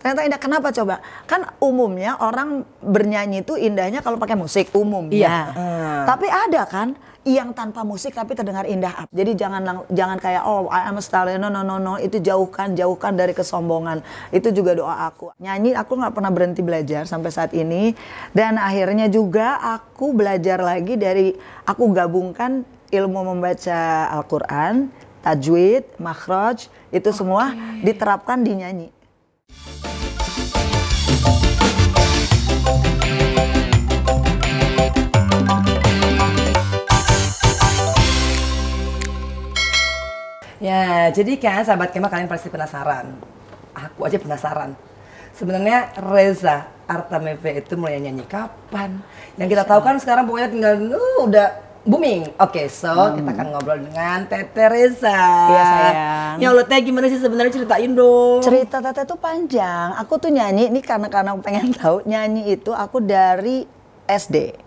Ternyata indah. Kenapa coba? Kan umumnya orang bernyanyi itu indahnya kalau pakai musik umum. Iya. Yeah. Hmm. Tapi ada kan yang tanpa musik tapi terdengar indah. Jadi jangan jangan kayak oh I am a star. No no no no itu jauhkan jauhkan dari kesombongan. Itu juga doa aku. Nyanyi aku nggak pernah berhenti belajar sampai saat ini dan akhirnya juga aku belajar lagi dari aku gabungkan ilmu membaca Al-Qur'an, tajwid, makhraj itu okay. semua diterapkan dinyanyi. Ya, jadi kan sahabat kemah kalian pasti penasaran. Aku aja penasaran. Sebenarnya Reza Artameve itu mulai nyanyi kapan? Yang kita tahu kan sekarang pokoknya tinggal uh, udah booming. Oke, okay, so hmm. kita akan ngobrol dengan Tete Reza. Iya sayang. Ya Allah, Tete gimana sih sebenarnya ceritain dong. Cerita Tete tuh panjang. Aku tuh nyanyi ini karena karena pengen tahu nyanyi itu aku dari SD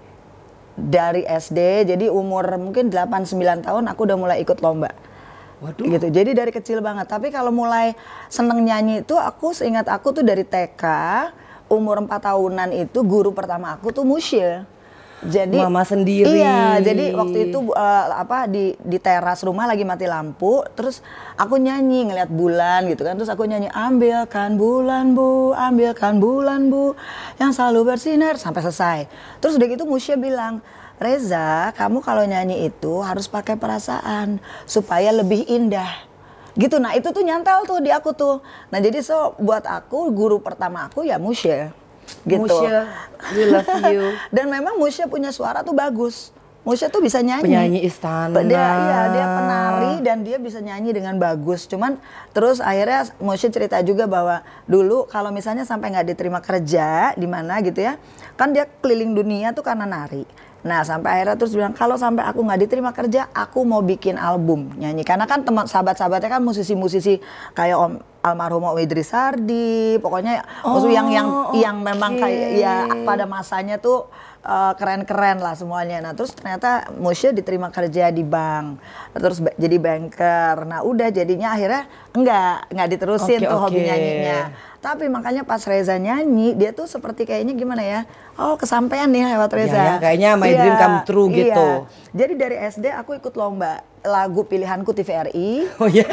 dari SD jadi umur mungkin 8 9 tahun aku udah mulai ikut lomba. Waduh. Gitu. Jadi dari kecil banget. Tapi kalau mulai seneng nyanyi itu aku seingat aku tuh dari TK umur 4 tahunan itu guru pertama aku tuh Musya. Jadi mama sendiri. Iya, jadi waktu itu uh, apa di di teras rumah lagi mati lampu, terus aku nyanyi ngeliat bulan gitu kan. Terus aku nyanyi ambilkan bulan Bu, ambilkan bulan Bu yang selalu bersinar sampai selesai. Terus udah gitu Musya bilang, Reza, kamu kalau nyanyi itu harus pakai perasaan supaya lebih indah gitu nah itu tuh nyantel tuh di aku tuh nah jadi so buat aku guru pertama aku ya Musya gitu Musya we love you dan memang Musya punya suara tuh bagus Musya tuh bisa nyanyi penyanyi istana dia iya dia penari dan dia bisa nyanyi dengan bagus cuman terus akhirnya Musya cerita juga bahwa dulu kalau misalnya sampai nggak diterima kerja di mana gitu ya kan dia keliling dunia tuh karena nari Nah sampai akhirnya terus bilang kalau sampai aku nggak diterima kerja, aku mau bikin album nyanyi. Karena kan teman sahabat-sahabatnya kan musisi-musisi kayak Om almarhum Om Idris Sardi, pokoknya oh, yang yang okay. Oh, yang memang kayak ya pada masanya tuh eh, keren-keren uh, lah semuanya. Nah terus ternyata Musya diterima kerja di bank, terus jadi banker. Nah udah jadinya akhirnya enggak nggak diterusin okay, tuh okay. hobi nyanyinya tapi makanya pas Reza nyanyi, dia tuh seperti kayaknya gimana ya? Oh, kesampaian nih lewat ya, Reza. Ya, ya kayaknya my iya, dream come true iya. gitu. Jadi dari SD aku ikut lomba lagu pilihanku TVRI. Oh iya.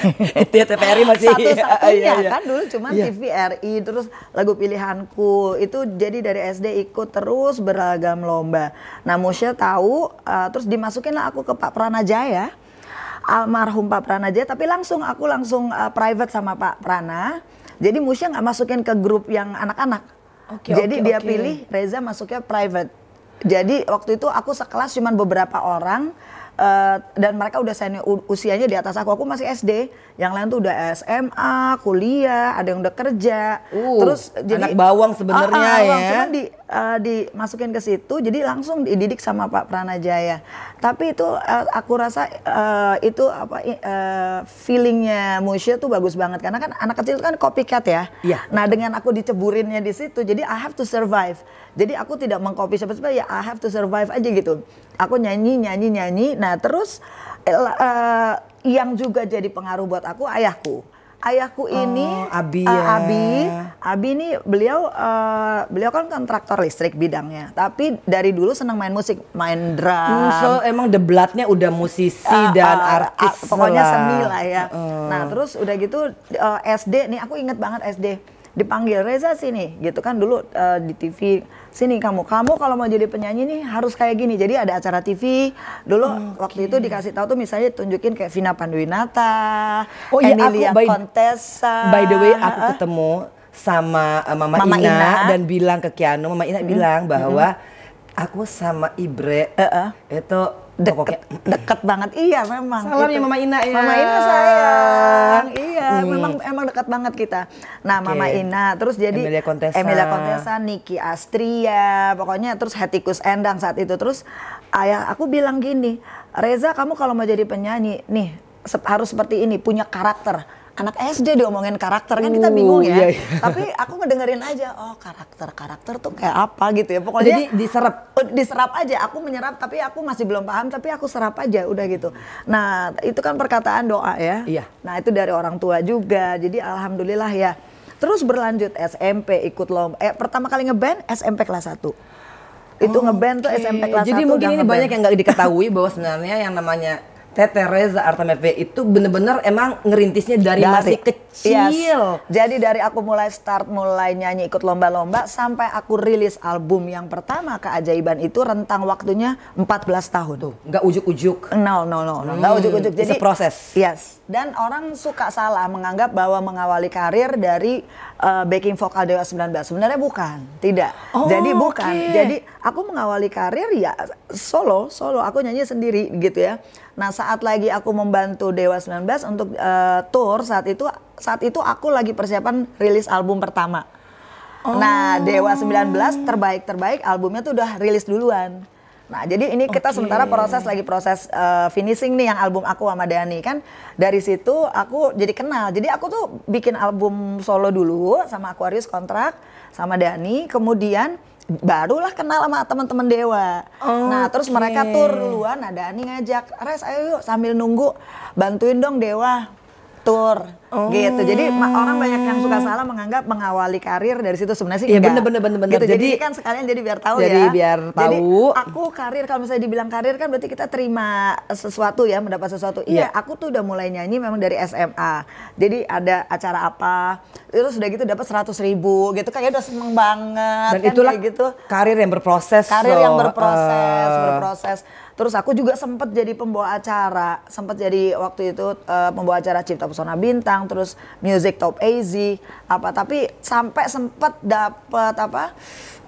Itu ya TVRI masih satu-satunya iya, iya, iya. kan dulu cuma iya. TVRI terus lagu pilihanku itu jadi dari SD ikut terus beragam lomba. Nah, Musya tahu uh, terus dimasukin lah aku ke Pak Pranajaya almarhum Pak Prana aja tapi langsung aku langsung uh, private sama Pak Prana jadi Musya nggak masukin ke grup yang anak-anak. Okay, Jadi okay, dia okay. pilih Reza masuknya private. Jadi waktu itu aku sekelas cuman beberapa orang Eh, dan mereka udah senior usianya di atas aku. Aku masih SD. Yang lain tuh udah SMA, kuliah, ada yang udah kerja. Uh, Terus jadi anak bawang sebenarnya uh, uh, ya. Cuman di uh, dimasukin ke situ jadi langsung dididik sama Pak Pranajaya. Tapi itu uh, aku rasa uh, itu apa uh, feelingnya Musya tuh bagus banget karena kan anak kecil kan copycat ya. Yeah. Nah, dengan aku diceburinnya di situ jadi I have to survive. Jadi aku tidak mengcopy siapa-siapa ya I have to survive aja gitu aku nyanyi nyanyi nyanyi nah terus uh, yang juga jadi pengaruh buat aku ayahku ayahku ini oh, Abi eh, ya. uh, Abi Abi ini beliau uh, beliau kan kontraktor listrik bidangnya tapi dari dulu senang main musik main drum hmm, so emang deblatnya udah musisi uh, dan uh, artis uh, pokoknya lah. seni lah ya uh. nah terus udah gitu uh, SD nih aku inget banget SD dipanggil Reza sini gitu kan dulu uh, di TV sini kamu kamu kalau mau jadi penyanyi nih harus kayak gini jadi ada acara TV dulu okay. waktu itu dikasih tahu tuh misalnya tunjukin kayak Vina Panduwinata oh iya Emilia aku by, Contessa by the way aku ketemu sama uh, Mama, Mama Ina, Ina dan bilang ke Kiano Mama Ina hmm. bilang bahwa hmm. aku sama Ibre uh -uh. itu deket deket banget iya memang salam gitu. ya Mama Ina ya Mama Ina sayang iya hmm. memang emang dekat banget kita nah okay. Mama Ina terus jadi Emilia Contessa Emilia Contessa Niki Astria pokoknya terus Hetikus Endang saat itu terus ayah aku bilang gini Reza kamu kalau mau jadi penyanyi nih harus seperti ini punya karakter anak SD diomongin karakter kan kita uh, bingung ya. Iya, iya. Tapi aku ngedengerin aja, oh karakter karakter tuh kayak apa gitu ya. Pokoknya Jadi diserap, oh, diserap aja. Aku menyerap tapi aku masih belum paham tapi aku serap aja udah gitu. Nah itu kan perkataan doa ya. Iya. Nah itu dari orang tua juga. Jadi alhamdulillah ya. Terus berlanjut SMP ikut lomba. Eh pertama kali ngeband SMP kelas 1 itu oh, ngeband okay. tuh SMP kelas Jadi mungkin ini banyak yang nggak diketahui bahwa sebenarnya yang namanya Teh Teresa Artameve itu bener-bener emang ngerintisnya dari, dari masih kecil kecil. Yes. Jadi dari aku mulai start mulai nyanyi ikut lomba-lomba sampai aku rilis album yang pertama keajaiban itu rentang waktunya 14 tahun. Tuh, Enggak ujuk-ujuk. No, no, no, no. Hmm. ujuk-ujuk. Jadi proses. Yes. Dan orang suka salah menganggap bahwa mengawali karir dari uh, backing vokal Dewa 19. Sebenarnya bukan. Tidak. Oh, Jadi bukan. Okay. Jadi aku mengawali karir ya solo, solo. Aku nyanyi sendiri gitu ya. Nah, saat lagi aku membantu Dewa 19 untuk uh, tour saat itu saat itu aku lagi persiapan rilis album pertama. Oh. Nah, Dewa 19 terbaik-terbaik albumnya tuh udah rilis duluan. Nah, jadi ini kita okay. sementara proses lagi proses uh, finishing nih yang album aku sama Dani kan. Dari situ aku jadi kenal. Jadi aku tuh bikin album solo dulu sama Aquarius kontrak sama Dani, kemudian barulah kenal sama teman-teman Dewa. Oh, nah, terus mereka tur duluan, nah Dani ngajak, "Res, ayo yuk sambil nunggu bantuin dong Dewa tour oh. gitu. Jadi orang banyak yang suka salah menganggap mengawali karir dari situ sebenarnya sih ya, enggak. Bener, bener, bener, gitu. Jadi, jadi kan sekalian jadi biar tahu jadi, ya. Jadi biar tahu. Jadi aku karir kalau misalnya dibilang karir kan berarti kita terima sesuatu ya, mendapat sesuatu. Iya, yeah. aku tuh udah mulai nyanyi memang dari SMA. Jadi ada acara apa, itu sudah gitu dapat seratus ribu gitu kayaknya udah seneng banget. Dan kan, itulah gitu. karir yang berproses. Karir so. yang berproses, uh. berproses Terus aku juga sempat jadi pembawa acara, sempat jadi waktu itu uh, pembawa acara Cipta Pesona Bintang, terus Music Top AZ, apa tapi sampai sempat dapat apa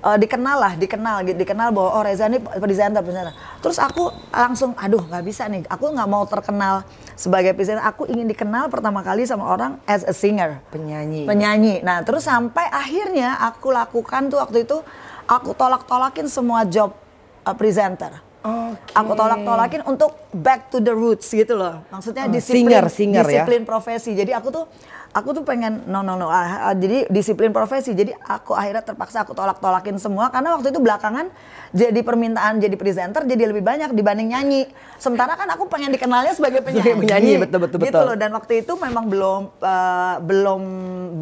uh, dikenal lah, dikenal gitu, dikenal bahwa oh Reza ini presenter presenter. Terus aku langsung aduh nggak bisa nih, aku nggak mau terkenal sebagai presenter, aku ingin dikenal pertama kali sama orang as a singer, penyanyi. Penyanyi. Nah, terus sampai akhirnya aku lakukan tuh waktu itu aku tolak-tolakin semua job uh, presenter Okay. Aku tolak-tolakin untuk back to the roots gitu loh. Maksudnya ah, disiplin, singer, singer ya. disiplin ya? profesi. Jadi aku tuh, aku tuh pengen no no no. uh, jadi disiplin profesi. Jadi aku akhirnya terpaksa aku tolak-tolakin semua karena waktu itu belakangan jadi permintaan jadi presenter jadi lebih banyak dibanding nyanyi. Sementara kan aku pengen dikenalnya sebagai penyanyi. penyanyi betul betul gitu betul. Gitu loh. Dan waktu itu memang belum uh, belum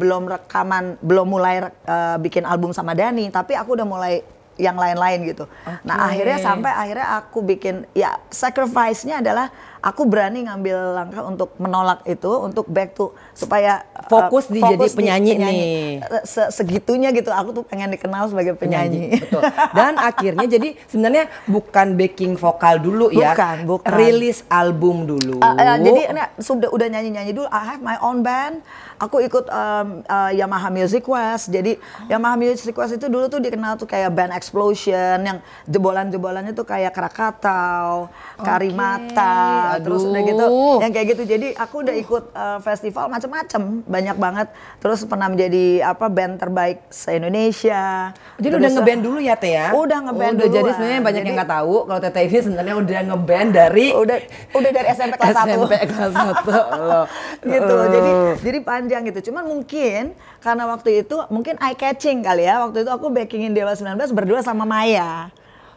belum rekaman, belum mulai uh, bikin album sama Dani. Tapi aku udah mulai yang lain-lain gitu. Okay. Nah akhirnya sampai akhirnya aku bikin ya sacrifice-nya adalah aku berani ngambil langkah untuk menolak itu untuk back to supaya eh, fokus uh, di fokus jadi penyanyi, di, penyanyi nih eh, eh, segitunya gitu aku tuh pengen dikenal sebagai penyanyi, penyanyi betul dan akhirnya jadi sebenarnya bukan backing vokal dulu ya bukan bukan rilis album dulu uh, uh, jadi ini sudah udah nyanyi nyanyi dulu I have my own band aku ikut um, uh, Yamaha Music West jadi oh. Yamaha Music West itu dulu tuh dikenal tuh kayak band explosion yang jebolan jebolannya tuh kayak Krakatau okay. Karimata terus udah gitu yang kayak gitu jadi aku udah ikut uh, festival macam-macam banyak banget terus pernah menjadi apa band terbaik se Indonesia jadi terus, udah eh, ngeband dulu ya teh ya udah ngeband udah dulu jadi sebenarnya banyak jadi, yang nggak tahu kalau teteh ini sebenarnya udah ngeband dari udah udah dari SMP kelas SMP kelas satu oh. gitu uh. jadi jadi panjang gitu cuman mungkin karena waktu itu mungkin eye catching kali ya waktu itu aku backingin Dewa 19 berdua sama Maya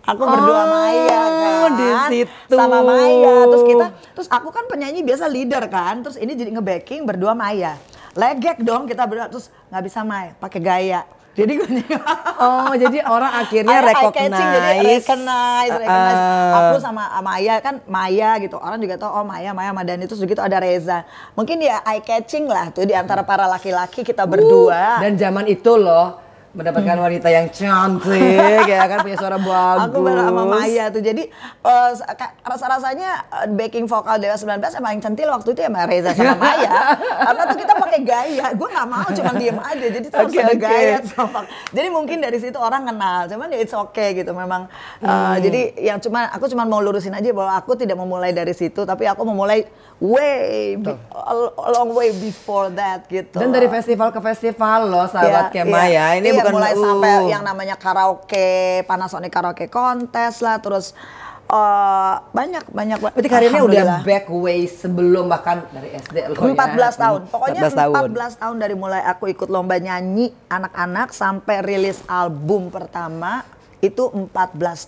aku berdua oh, sama Maya kan di situ. sama Maya terus kita terus aku kan penyanyi biasa leader kan terus ini jadi ngebacking berdua Maya legek dong kita berdua terus nggak bisa Maya pakai gaya jadi gue oh jadi orang akhirnya Ayah, recognize catching jadi recognize, recognize. Uh, aku sama Maya kan Maya gitu orang juga tahu oh Maya Maya Madani terus begitu ada Reza mungkin dia ya eye catching lah tuh di antara hmm. para laki-laki kita uh, berdua uh, dan zaman itu loh mendapatkan wanita yang cantik ya kan punya suara bagus. Aku bareng sama Maya tuh. Jadi uh, rasa-rasanya uh, eh, backing vokal Dewa 19 emang yang cantik waktu itu ya sama Reza sama Maya. Karena tuh kita pakai gaya. Gue gak mau cuma diem aja. Jadi terus okay, ada okay. gaya sama. Jadi mungkin dari situ orang kenal. Cuman ya it's okay gitu memang. Uh, hmm. jadi yang cuma aku cuma mau lurusin aja bahwa aku tidak memulai dari situ tapi aku memulai way be, a long way before that gitu. Dan dari festival ke festival loh sahabat yeah, Kemaya. Iya. Yeah. Ini yeah udah mulai uh. sampai yang namanya karaoke, Panasonic karaoke kontes lah, terus uh, banyak banyak. Berarti karirnya udah back way sebelum bahkan dari SD loh 14 ya. tahun. Pokoknya 14 tahun. 14 tahun dari mulai aku ikut lomba nyanyi anak-anak sampai rilis album pertama itu 14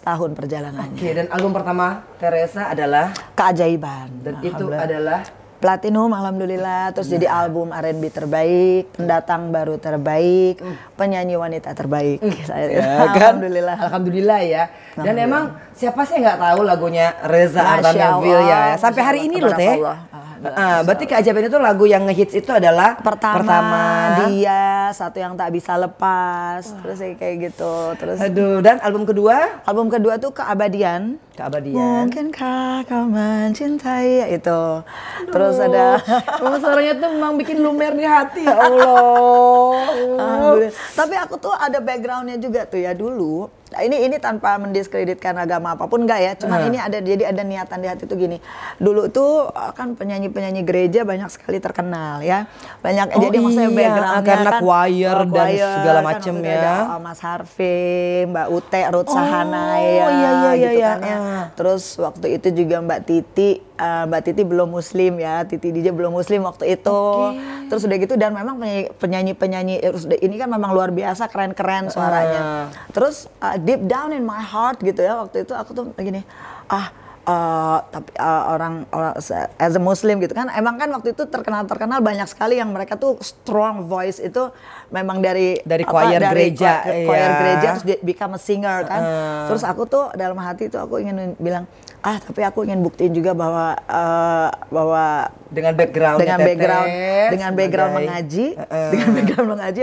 tahun perjalanannya. Oke, okay, dan album pertama Teresa adalah Keajaiban. Dan itu adalah platinum alhamdulillah terus jadi nah. album R&B terbaik pendatang baru terbaik hmm. penyanyi wanita terbaik ya, kan? alhamdulillah alhamdulillah ya dan emang siapa sih nggak tahu lagunya Reza Ardanavil ya sampai hari ini loh teh uh, berarti keajaiban itu lagu yang ngehits itu adalah pertama, pertama dia satu yang tak bisa lepas Wah. terus kayak gitu terus aduh dan album kedua album kedua tuh keabadian keabadian mungkinkah kau mencintai itu aduh. terus ada suaranya tuh memang bikin lumer di hati ya Allah uh, tapi aku tuh ada backgroundnya juga tuh ya dulu Nah, ini ini tanpa mendiskreditkan agama apapun enggak ya cuma hmm. Iya. ini ada jadi ada niatan di hati tuh gini dulu tuh eh, kan penyanyi penyanyi gereja banyak sekali terkenal ya banyak oh, jadi iya, maksudnya backgroundnya karena kan, choir eh, dan choir, segala kan macam ya ada, eh, Mas Harvey Mbak Ute Ruth oh, Sahanaya iya, iya, iya, gitu iya, iya. kan iya. ya ah. terus waktu itu juga Mbak Titi uh, Mbak Titi belum muslim ya, Titi DJ belum muslim waktu itu. Okay. Terus udah gitu dan memang penyanyi-penyanyi eh, ini kan memang luar biasa keren-keren suaranya. Uh. Terus uh, deep down in my heart gitu ya waktu itu aku tuh begini ah Uh, tapi uh, orang, orang as a muslim gitu kan emang kan waktu itu terkenal terkenal banyak sekali yang mereka tuh strong voice itu memang dari dari apa, choir dari gereja choir, choir iya. gereja terus become a singer kan uh. terus aku tuh dalam hati tuh aku ingin bilang ah tapi aku ingin buktiin juga bahwa uh, bahwa dengan background dengan teteh, background dengan background sebagai, mengaji uh, dengan background mengaji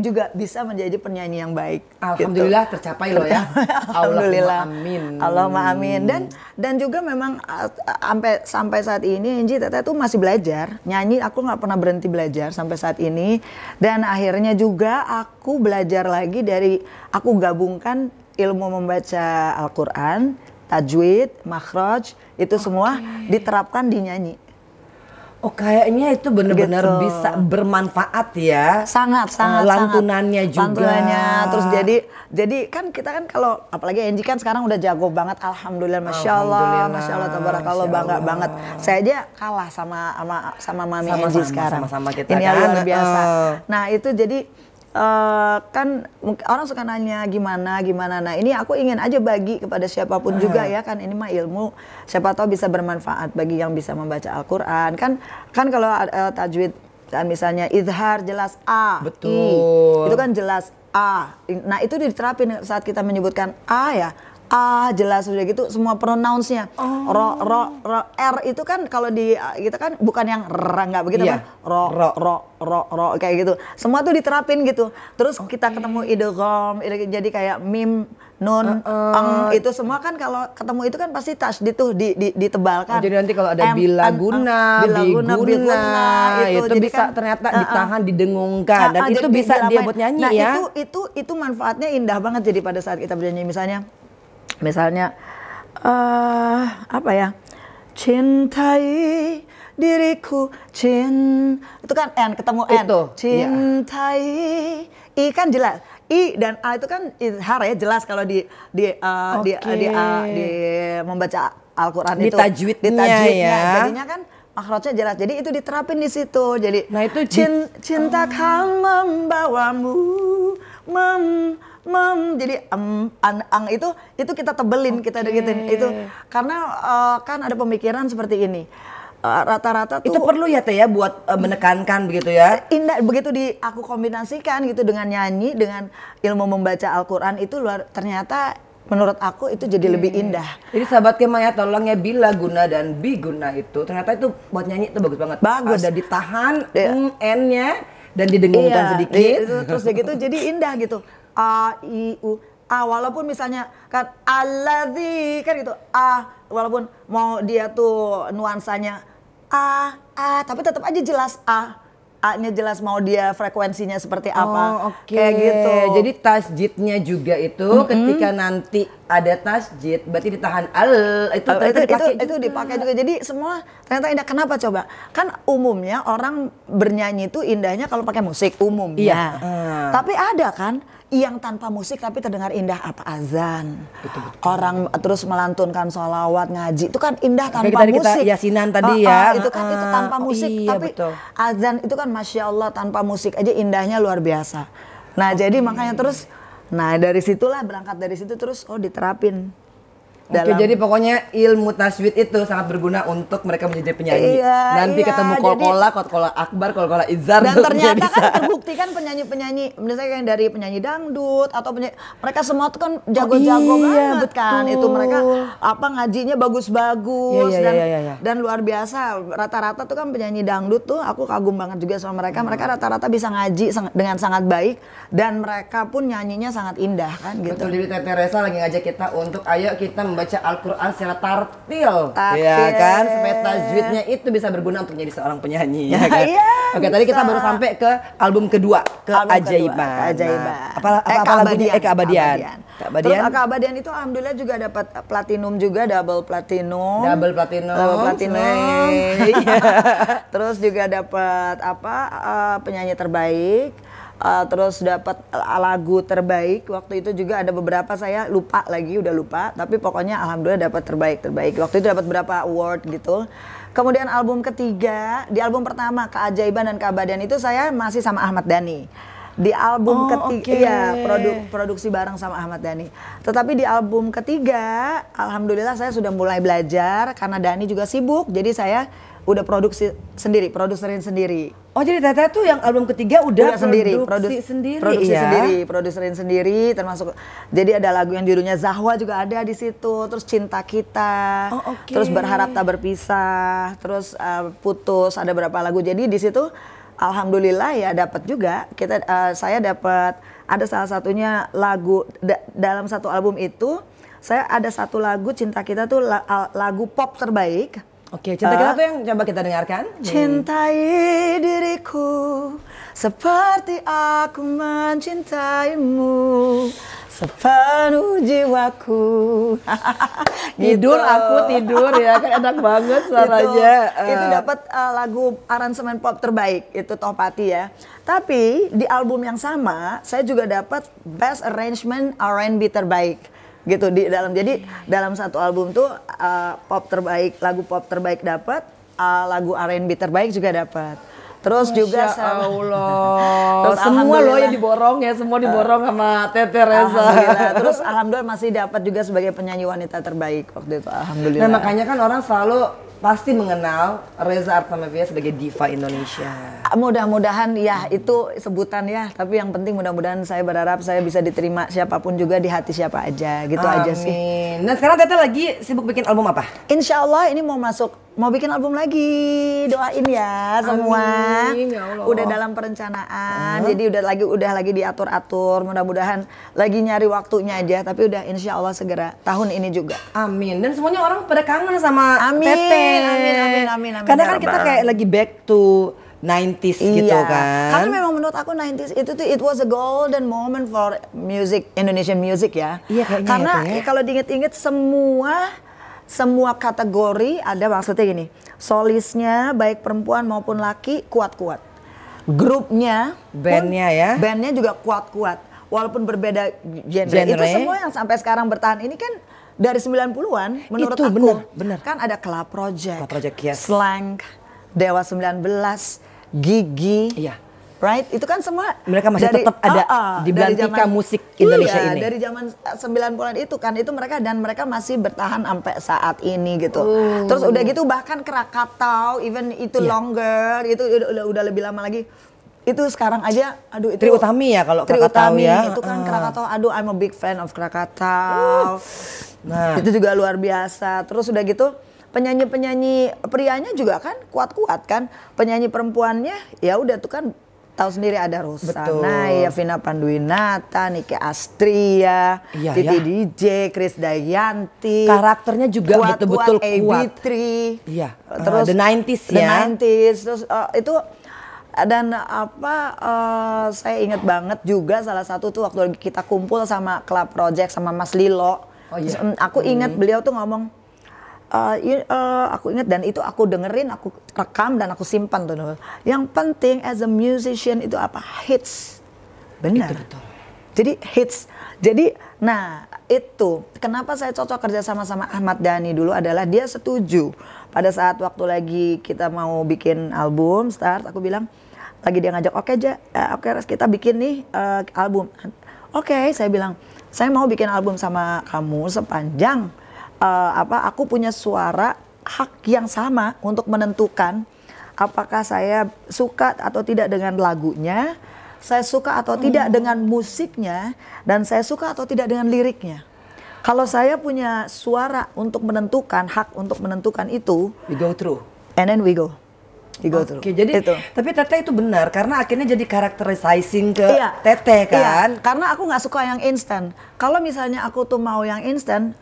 juga bisa menjadi penyanyi yang baik gitu. alhamdulillah gitu. tercapai loh ya alhamdulillah amin Allah amin dan dan juga memang eh, sampai sampai saat ini Inji Teteh tuh masih belajar nyanyi aku nggak pernah berhenti belajar sampai saat ini dan akhirnya juga aku belajar lagi dari aku gabungkan ilmu membaca Al-Qur'an tajwid, makhraj, itu okay. semua diterapkan dinyanyi. Oh kayaknya itu benar-benar gitu. bisa bermanfaat ya. Sangat eh, sangat lantunannya sangat. juga. Lantunannya terus jadi jadi kan kita kan kalau apalagi Enji kan sekarang udah jago banget alhamdulillah masya Allah masya Allah tabarakallah bangga banget. Saya aja kalah sama sama sama mami sama, Enji sekarang. Sama, sama kita Ini kan? luar biasa. Uh. Nah itu jadi Uh, kan orang suka nanya gimana gimana nah ini aku ingin aja bagi kepada siapapun uh. juga ya kan ini mah ilmu siapa tahu bisa bermanfaat bagi yang bisa membaca Al-Qur'an kan kan kalau uh, tajwid kan misalnya izhar jelas a Betul. i itu kan jelas a nah itu diterapin saat kita menyebutkan a ya ah jelas sudah gitu semua pronounce-nya. Oh. Ro, ro, ro, R itu kan kalau di eh, kita kan bukan yang r nggak begitu yeah. kan. Ro, ro, ro, ro, ro kayak gitu. Semua tuh diterapin gitu. Terus okay. kita ketemu idgham, jadi kayak mim nun, uh, uh. eng itu semua kan kalau ketemu itu kan pasti touch di tuh di, di ditebalkan. Oh, jadi nanti kalau ada bila guna, bila guna ah, itu, itu jadi bisa kan, ternyata uh, uh. ditahan didengungkan uh, uh, dan itu bisa dia buat nyanyi nah, ya. itu itu itu manfaatnya indah banget jadi pada saat kita bernyanyi misalnya misalnya uh, apa ya cintai diriku cin itu kan n ketemu n itu, iya. cintai yeah. i kan jelas i dan a itu kan har ya jelas kalau di di uh, eh, okay. di, di, uh, di membaca Al-Qur'an itu ditajwid ditajwidnya ya. jadinya kan makhrajnya jelas. Jadi itu diterapin di situ. Jadi Nah, itu cin, cinta, cinta oh. Kan membawamu mem mem jadi um, an ang itu itu kita tebelin okay. kita dengitin itu karena uh, kan ada pemikiran seperti ini eh, rata-rata uh, itu perlu ya teh ya buat uh, menekankan begitu ya indah begitu di aku kombinasikan gitu dengan nyanyi dengan ilmu membaca Al-Qur'an itu luar ternyata menurut aku itu jadi okay. lebih indah jadi sahabat Kemaya tolong ya bila guna dan biguna itu ternyata itu buat nyanyi itu bagus banget bagus ada ditahan yeah. mm, n-nya dan didengungkan iya, sedikit terus gitu jadi indah gitu a i u a walaupun misalnya kan alladzi kan gitu a walaupun mau dia tuh nuansanya a a tapi tetap aja jelas a A-nya jelas mau dia frekuensinya seperti oh, apa. Oh, okay. Kayak gitu. Jadi tasjidnya juga itu mm -hmm. ketika nanti ada tasjid berarti ditahan al itu oh, itu itu, juga. itu dipakai juga. Jadi semua ternyata indah kenapa coba? Kan umumnya orang bernyanyi itu indahnya kalau pakai musik umum, Iya. Hmm. Tapi ada kan yang tanpa musik tapi terdengar indah apa azan betul, betul. orang terus melantunkan sholawat ngaji itu kan indah tanpa kita, musik kita yasinan tadi oh, ya oh, itu kan uh, itu tanpa musik iya, tapi betul. azan itu kan masya allah tanpa musik aja indahnya luar biasa nah okay. jadi makanya terus nah dari situlah berangkat dari situ terus oh diterapin dalam Oke, jadi pokoknya ilmu taswid itu sangat berguna untuk mereka menjadi penyanyi. Iya, Nanti iya, ketemu kol-kola, kol-kola akbar, kol-kola izar. Dan ternyata kan bisa. kan terbukti kan penyanyi-penyanyi, misalnya yang dari penyanyi dangdut atau penyanyi, mereka semua tuh kan jago-jago oh, iya, banget betul. kan. Itu mereka apa ngajinya bagus-bagus iya, iya, dan iya, iya, iya. dan luar biasa. Rata-rata tuh kan penyanyi dangdut tuh aku kagum banget juga sama mereka. Hmm. Mereka rata-rata bisa ngaji dengan sangat baik dan mereka pun nyanyinya sangat indah kan gitu. Betul, jadi Teresa lagi ngajak kita untuk ayo kita baca Al-Quran secara tartil. Tartil. Ya kan? Supaya tajwidnya itu bisa berguna untuk menjadi seorang penyanyi. Ya kan? Iya kan? Oke, okay, tadi kita baru sampai ke album kedua, ke album Ajaiban. Kedua, ke nah, Ajaiban. Nah, apa, apa, eh, apa lagunya? Abadian. Eh, Abadian Abadian. Terus Abadian itu alhamdulillah juga dapat eh, platinum juga, double platinum. Double platinum. Double platinum. Terus juga dapat apa? Uh, penyanyi terbaik uh, terus dapat eh, lagu terbaik waktu itu juga ada beberapa saya lupa lagi udah lupa tapi pokoknya alhamdulillah dapat terbaik terbaik waktu itu dapat berapa award gitu kemudian album ketiga di album pertama keajaiban dan keabadian itu saya masih sama Ahmad Dhani di album oh, ketiga okay. ya produ produksi bareng sama Ahmad Dhani. Tetapi di album ketiga, alhamdulillah saya sudah mulai belajar karena Dhani juga sibuk, jadi saya udah produksi sendiri, produserin sendiri. Oh jadi Tete tuh yang album ketiga udah, udah sendiri, produksi sendiri, produksi ya? sendiri, produserin sendiri, termasuk jadi ada lagu yang judulnya Zahwa juga ada di situ, terus Cinta Kita, oh, okay. terus Berharap Tak Berpisah, terus uh, Putus, ada berapa lagu. Jadi di situ alhamdulillah ya dapat juga kita uh, saya dapat ada salah satunya lagu da dalam satu album itu saya ada satu lagu Cinta Kita tuh lagu pop terbaik Oke, cinta uh, kita tuh ah. yang coba kita dengarkan. Cintai diriku seperti aku mencintaimu sepenuh jiwaku. Gitu. tidur aku tidur ya kan enak banget gitu. suaranya. Itu, uh. Eh. itu dapat uh, lagu aransemen pop terbaik itu Topati ya. Tapi di album yang sama saya juga dapat best arrangement R&B terbaik gitu di dalam jadi dalam satu album tuh uh, pop terbaik lagu pop terbaik dapat uh, eh, lagu R&B terbaik juga dapat Terus Masya juga sama, Allah. Terus semua loh yang diborong ya, semua eh, diborong uh, sama Tete Reza. Terus alhamdulillah masih dapat juga sebagai penyanyi wanita terbaik waktu itu. Alhamdulillah. Nah, makanya kan orang selalu pasti mengenal Reza Artamevia sebagai diva Indonesia. Ah, mudah-mudahan ya hmm. itu sebutan ya, tapi yang penting mudah-mudahan saya berharap saya bisa diterima siapapun juga di hati siapa aja, gitu Amin. aja sih. Nah sekarang Tete lagi sibuk bikin album apa? Insya Allah ini mau masuk, mau bikin album lagi, doain ya semua. ya Allah. Udah dalam perencanaan, hmm. jadi udah lagi udah lagi diatur-atur, mudah-mudahan lagi nyari waktunya aja, tapi udah Insya Allah segera tahun ini juga. Amin. Dan semuanya orang pada kangen sama Amin. Tete amin, eh, amin, amin, amin, Karena kan kita kayak lagi back to 90s iya. gitu kan. Karena memang menurut aku 90s itu tuh it was a golden moment for music Indonesian music ya. Iya ya, Karena ya. kalau diinget-inget semua semua kategori ada maksudnya gini. Solisnya baik perempuan maupun laki kuat-kuat. Grupnya, bandnya ya. Bandnya juga kuat-kuat. Walaupun berbeda genre. genre. Itu semua yang sampai sekarang bertahan ini kan dari 90-an menurut itu, aku bener, bener. kan ada Club Project, Club Project yes. Slang, Dewa 19, Gigi. Iya. Right? Itu kan semua mereka masih dari, tetap ada uh, uh, di belantika zaman, musik Indonesia iya, ini. dari zaman 90-an eh, itu kan itu mereka dan mereka masih bertahan sampai saat ini gitu. Uh. Terus udah gitu bahkan Krakatau even itu yeah. longer itu udah, udah lebih lama lagi itu sekarang aja aduh itu Tri Utami ya kalau Krakatau Utami, ya itu kan uh. Krakatau aduh I'm a big fan of Krakatau uh. nah itu juga luar biasa terus udah gitu penyanyi-penyanyi prianya juga kan kuat-kuat kan penyanyi perempuannya ya udah tuh kan tahu sendiri ada Rosana, ya Vina Panduwinata, Nike Astria, iya, Titi ya. DJ, Chris Dayanti. Karakternya juga kuat. Betul -betul kuat. AB3, iya. Terus uh, the 90s ya. The 90s terus uh, itu dan apa uh, saya ingat banget juga salah satu tuh waktu kita kumpul sama Club Project sama Mas Lilo. Oh, iya. Mm, aku hmm. ingat hmm. beliau tuh ngomong uh, uh, aku ingat dan itu aku dengerin, aku rekam dan aku simpan tuh. Yang penting as a musician itu apa? Hits. Benar. Itu betul. Jadi hits. Jadi nah itu kenapa saya cocok kerja sama sama Ahmad Dhani dulu adalah dia setuju pada saat waktu lagi kita mau bikin album start aku bilang lagi dia ngajak oke okay, ja eh, oke okay, kita bikin nih uh, album oke okay, saya bilang saya mau bikin album sama kamu sepanjang uh, apa aku punya suara hak yang sama untuk menentukan apakah saya suka atau tidak dengan lagunya saya suka atau hmm. tidak dengan musiknya dan saya suka atau tidak dengan liriknya kalau saya punya suara untuk menentukan hak untuk menentukan itu, we go through. And then we go. We go through. Oke, jadi itu. tapi Tete itu benar karena akhirnya jadi karakterizing ke iya, Tete iya. kan. Iya, karena aku nggak suka yang instan. Kalau misalnya aku tuh mau yang instan,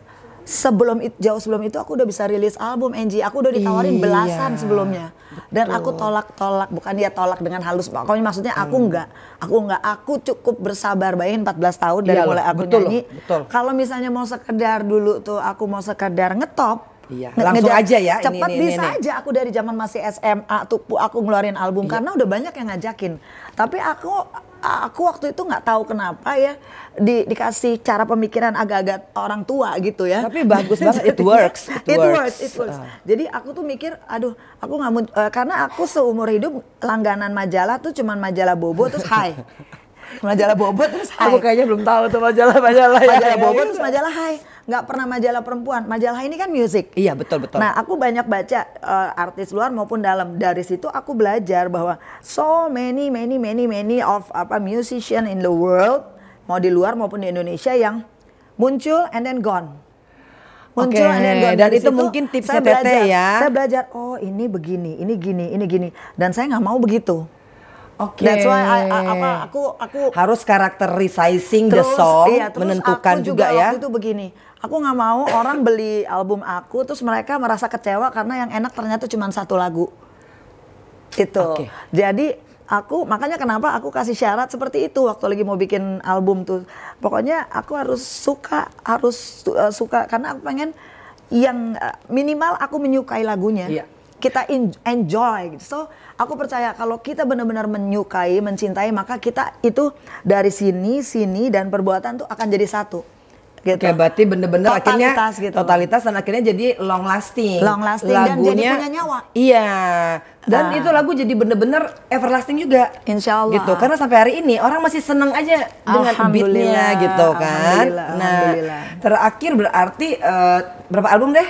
sebelum itu, jauh sebelum itu aku udah bisa rilis album NG aku udah ditawarin iya, belasan sebelumnya dan aku tolak-tolak bukan dia tolak dengan halus pokoknya maksudnya aku hmm. nggak aku enggak. aku cukup bersabar bayangin 14 tahun dari Iyalah, mulai aku betul, nyanyi kalau misalnya mau sekedar dulu tuh aku mau sekedar ngetop Iya, langsung aja ya. Cepat ini, ini, bisa ini. aja aku dari zaman masih SMA tuh aku ngeluarin album iya. karena udah banyak yang ngajakin. Tapi aku aku waktu itu nggak tahu kenapa ya di, dikasih cara pemikiran agak-agak orang tua gitu ya. Tapi bagus banget, it works. It, it works. works, it works. Uh. Jadi aku tuh mikir, aduh, aku nggak mau uh, eh, karena aku seumur hidup langganan majalah tuh cuman majalah bobo terus hai. majalah bobo terus hai. Aku kayaknya belum tahu tuh majalah-majalah. Ya. Majalah, majalah, majalah ya, bobo ya, terus majalah hai nggak pernah majalah perempuan. Majalah ini kan musik. Iya betul betul. Nah aku banyak baca uh, artis luar maupun dalam. Dari situ aku belajar bahwa so many many many many of apa musician in the world mau di luar maupun di Indonesia yang muncul and then gone muncul okay. dan, dan dari itu situ, mungkin tipsnya saya belajar, ya. Saya belajar, oh ini begini, ini gini, ini gini, dan saya nggak mau begitu. Oke. Okay. That's why I, I, apa, aku aku harus karakter resizing the song iya, menentukan aku juga, juga ya. Waktu itu begini, aku nggak mau orang beli album aku terus mereka merasa kecewa karena yang enak ternyata cuma satu lagu itu okay. jadi aku makanya kenapa aku kasih syarat seperti itu waktu lagi mau bikin album tuh pokoknya aku harus suka harus uh, suka karena aku pengen yang uh, minimal aku menyukai lagunya yeah. kita enjoy gitu so aku percaya kalau kita benar-benar menyukai mencintai maka kita itu dari sini sini dan perbuatan tuh akan jadi satu gitu. Oke, berarti bener-bener akhirnya gitu. totalitas dan akhirnya jadi long lasting. Long lasting Lagunya, dan jadi punya nyawa. Iya. Dan ah. itu lagu jadi bener-bener everlasting juga. Insya Allah. Gitu, karena sampai hari ini orang masih seneng aja dengan beatnya gitu kan. nah, terakhir berarti uh, berapa album deh?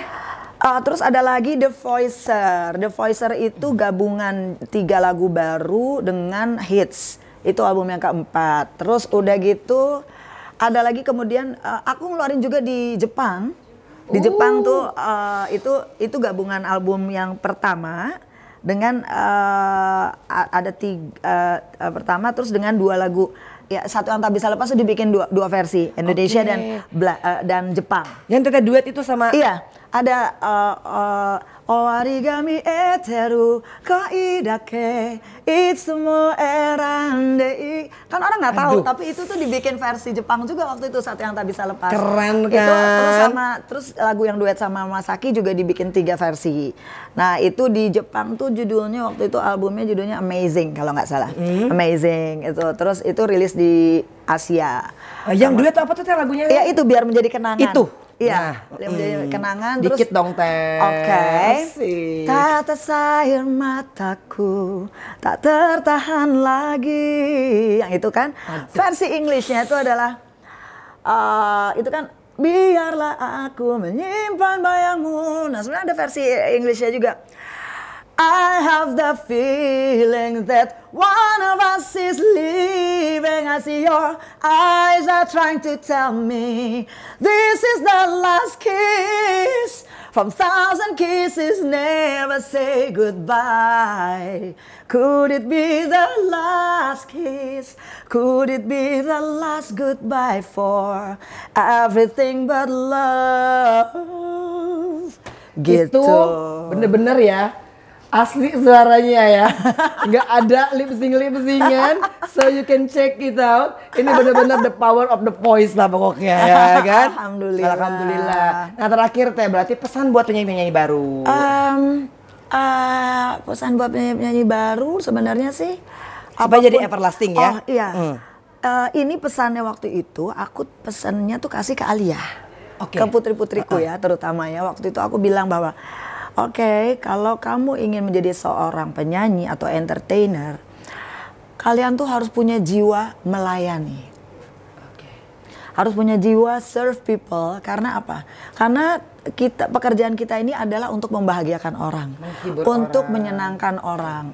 Uh, terus ada lagi The Voicer. The Voicer itu gabungan tiga lagu baru dengan hits. Itu album yang keempat. Terus udah gitu ada lagi kemudian uh, aku ngeluarin juga di Jepang. Di uh. Jepang tuh uh, itu itu gabungan album yang pertama dengan uh, ada tiga uh, pertama terus dengan dua lagu ya satu yang tak bisa lepas tuh dibikin dua dua versi Indonesia okay. dan uh, dan Jepang. Yang teteh duet itu sama Iya ada uh, uh, origami eteru kaidake itsumo erandei kan orang nggak tahu Aduh. tapi itu tuh dibikin versi Jepang juga waktu itu satu yang tak bisa lepas keren kan itu, terus sama terus lagu yang duet sama Masaki juga dibikin tiga versi nah itu di Jepang tuh judulnya waktu itu albumnya judulnya Amazing kalau nggak salah mm. Amazing itu terus itu rilis di Asia ah, yang sama, duet apa tuh lagunya ya itu biar menjadi kenangan itu Iya, nah, hmm. kenangan Dikit terus. Dikit dong, Teh. Oke. Okay. Tak tersair mataku, tak tertahan lagi. Yang itu kan Aduh. versi Inggrisnya itu adalah uh, itu kan biarlah aku menyimpan bayangmu. Nah, sebenarnya ada versi Inggrisnya juga. I have the feeling that one of us is leaving. I see your eyes are trying to tell me this is the last kiss. From thousand kisses, never say goodbye. Could it be the last kiss? Could it be the last goodbye for everything but love? Gitu. bener-bener ya asli suaranya ya nggak ada lip sync lip syncan so you can check it out ini benar-benar the power of the voice lah pokoknya ya kan alhamdulillah alhamdulillah nah terakhir teh berarti pesan buat penyanyi penyanyi baru um, uh, pesan buat penyanyi penyanyi baru sebenarnya sih apa jadi everlasting ya oh iya Mm. uh, ini pesannya waktu itu aku pesannya tuh kasih ke Alia okay. ke putri putriku uh -uh. ya terutama ya waktu itu aku bilang bahwa Oke, okay, kalau kamu ingin menjadi seorang penyanyi atau entertainer, kalian tuh harus punya jiwa melayani. Harus punya jiwa serve people karena apa? Karena kita pekerjaan kita ini adalah untuk membahagiakan orang, untuk orang. menyenangkan orang,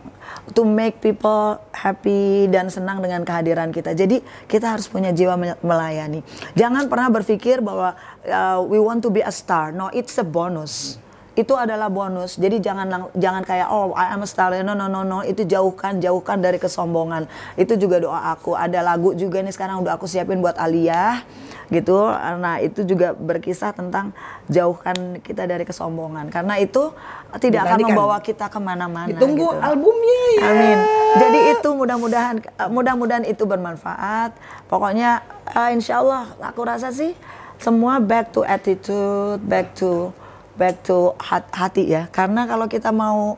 to make people happy dan senang dengan kehadiran kita. Jadi kita harus punya jiwa melayani. Jangan pernah berpikir bahwa uh, we want to be a star. No, it's a bonus. Hmm itu adalah bonus. Jadi jangan jangan kayak oh I am a star. No no no no itu jauhkan jauhkan dari kesombongan. Itu juga doa aku. Ada lagu juga nih sekarang udah aku siapin buat Alia gitu. Nah, itu juga berkisah tentang jauhkan kita dari kesombongan karena itu tidak Bukan akan membawa kita kemana mana tunggu gitu. albumnya ya. Amin. Jadi itu mudah-mudahan eh, mudah-mudahan itu bermanfaat. Pokoknya uh, insya Allah aku rasa sih semua back to attitude, back to back to hati ya karena kalau kita mau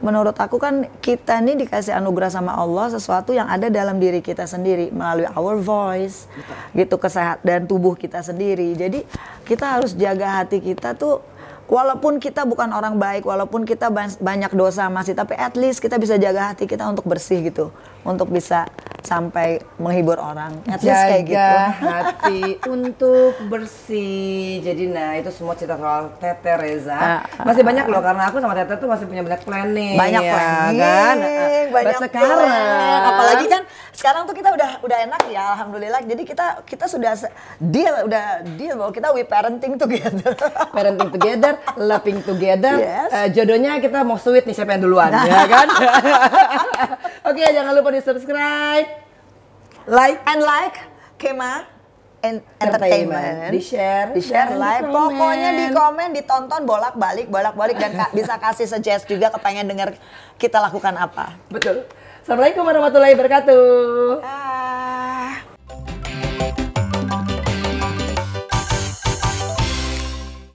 menurut aku kan kita ini dikasih anugerah sama Allah sesuatu yang ada dalam diri kita sendiri melalui our voice Betul. gitu kesehatan dan tubuh kita sendiri jadi kita harus jaga hati kita tuh walaupun kita bukan orang baik walaupun kita banyak dosa masih tapi at least kita bisa jaga hati kita untuk bersih gitu untuk bisa sampai menghibur orang. At kayak gitu. hati untuk bersih. Jadi nah itu semua cerita soal Tete Reza. Uh, uh, masih ah, banyak loh karena aku sama Tete tuh masih punya banyak planning. Banyak ya, planning kan. Banyak sekarang. Apalagi kan sekarang tuh kita udah udah enak ya alhamdulillah. Jadi kita kita sudah deal udah deal bahwa kita we parenting together. parenting together, loving together. Yes. Uh, jodohnya kita mau sweet nih siapa yang duluan nah. ya kan? Oke, okay, jangan lupa di subscribe, like and like Kema entertainment, entertainment. di share, di share like, pokoknya di komen, ditonton bolak balik, bolak balik dan bisa kasih suggest juga kepengen dengar kita lakukan apa. Betul. Assalamualaikum warahmatullahi wabarakatuh. Ah.